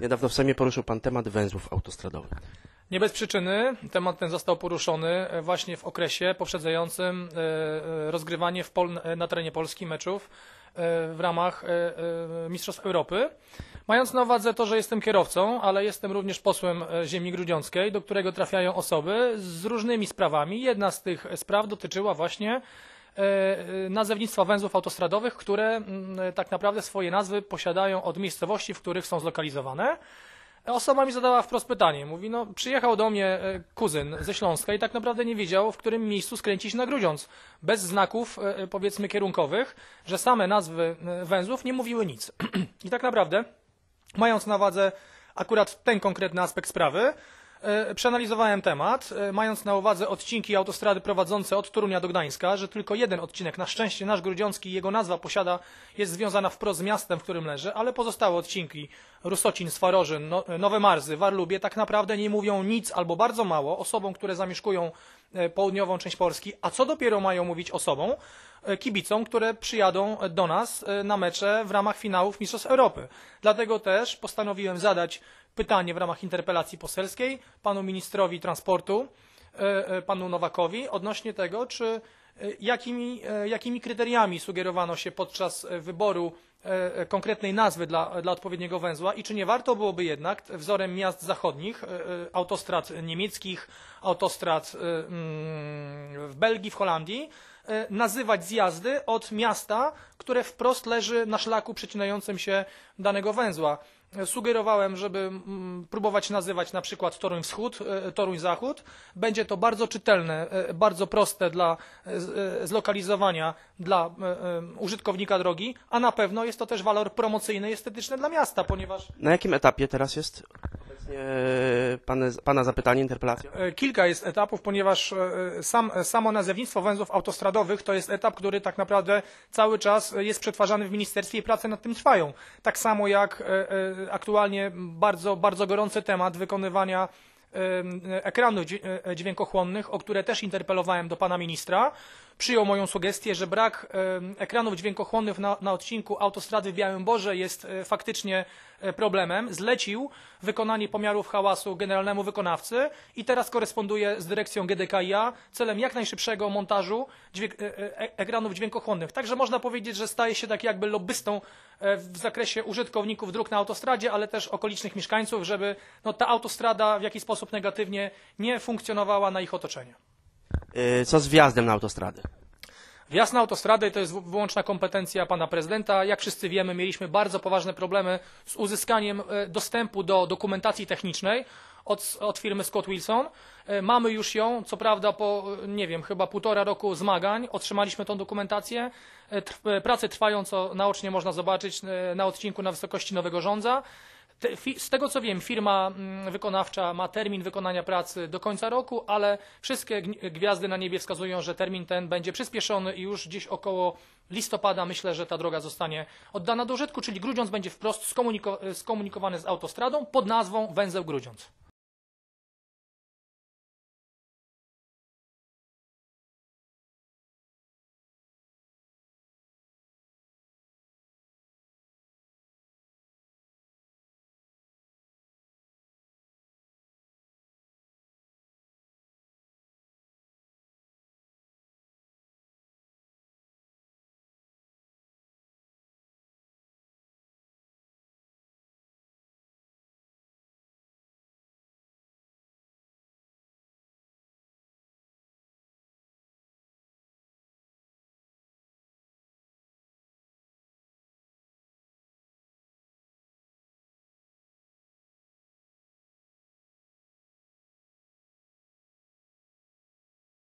Niedawno w Sejmie poruszył Pan temat węzłów autostradowych. Nie bez przyczyny temat ten został poruszony e, właśnie w okresie poprzedzającym e, e, rozgrywanie na terenie Polski meczów w ramach Mistrzostw Europy. Mając na uwadze to, że jestem kierowcą, ale jestem również posłem ziemi grudziąckiej, do którego trafiają osoby z różnymi sprawami. Jedna z tych spraw dotyczyła właśnie E, e, nazewnictwa węzłów autostradowych, które mm, tak naprawdę swoje nazwy posiadają od miejscowości, w których są zlokalizowane. Osoba mi zadała wprost pytanie. Mówi, no przyjechał do mnie e, kuzyn ze Śląska i tak naprawdę nie wiedział, w którym miejscu skręcić na grudziąc, Bez znaków, powiedzmy, kierunkowych, że same nazwy węzłów nie mówiły nic. I tak naprawdę, mając na wadze akurat ten konkretny aspekt sprawy, E, przeanalizowałem temat, e, mając na uwadze odcinki autostrady prowadzące od Torunia do Gdańska, że tylko jeden odcinek, na szczęście nasz Grudziącki i jego nazwa posiada, jest związana wprost z miastem, w którym leży, ale pozostałe odcinki Rusocin, Swarożyn, no, Nowe Marzy, Warlubie tak naprawdę nie mówią nic albo bardzo mało osobom, które zamieszkują E, południową część Polski, a co dopiero mają mówić osobom, e, kibicom, które przyjadą do nas e, na mecze w ramach finałów Mistrzostw Europy. Dlatego też postanowiłem zadać pytanie w ramach interpelacji poselskiej panu ministrowi transportu, panu Nowakowi, odnośnie tego, czy jakimi, jakimi kryteriami sugerowano się podczas wyboru E, e, konkretnej nazwy dla, dla odpowiedniego węzła i czy nie warto byłoby jednak wzorem miast zachodnich, e, autostrad niemieckich, autostrad mm, w Belgii, w Holandii, nazywać zjazdy od miasta, które wprost leży na szlaku przecinającym się danego węzła sugerowałem, żeby mm, próbować nazywać na przykład Toruń Wschód, e, e, Toruń Zachód. Będzie to bardzo czytelne, e, bardzo proste dla zlokalizowania dla użytkownika drogi, a na pewno jest to też walor promocyjny i estetyczny dla miasta, ponieważ... Na jakim etapie teraz jest konkretnie e, pana, pana zapytanie, interpelacja? E, kilka jest etapów, ponieważ e, sam, samo nazewnictwo węzłów autostradowych to jest etap, który tak naprawdę cały czas jest przetwarzany w ministerstwie i prace nad tym trwają. Tak samo jak aktualnie bardzo, bardzo gorący temat wykonywania ekranów dźwiękochłonnych, o które też interpelowałem do pana ministra przyjął moją sugestię, że brak e, ekranów dźwiękochłonnych na, na odcinku autostrady w Boże jest e, faktycznie e, problemem. Zlecił wykonanie pomiarów hałasu generalnemu wykonawcy i teraz koresponduje z dyrekcją GDKiA celem jak najszybszego montażu dźwięk, ekranów dźwiękochłonnych. Także można powiedzieć, że staje się tak jakby lobbystą w zakresie użytkowników dróg na autostradzie, ale też okolicznych mieszkańców, żeby no, ta autostrada w jakiś sposób negatywnie nie funkcjonowała na ich otoczeniu. Y, co z wjazdem na autostrady? Wjazd na autostradę to jest wyłączna kompetencja pana prezydenta. Jak wszyscy wiemy, mieliśmy bardzo poważne problemy z uzyskaniem y, dostępu do dokumentacji technicznej od, od firmy Scott Wilson. Y, mamy już ją, co prawda po, nie wiem, chyba półtora roku zmagań otrzymaliśmy tą dokumentację. Prace trwają, co naocznie można zobaczyć na odcinku na wysokości Nowego Rządza z tego co wiem, firma mm, wykonawcza ma termin wykonania pracy do końca roku, ale wszystkie gwiazdy na niebie wskazują, że termin ten będzie przyspieszony i już gdzieś około listopada myślę, że ta droga zostanie oddana do użytku, czyli Grudziądz będzie wprost skomuniko y, skomunikowany z autostradą pod nazwą Węzeł Grudziądz.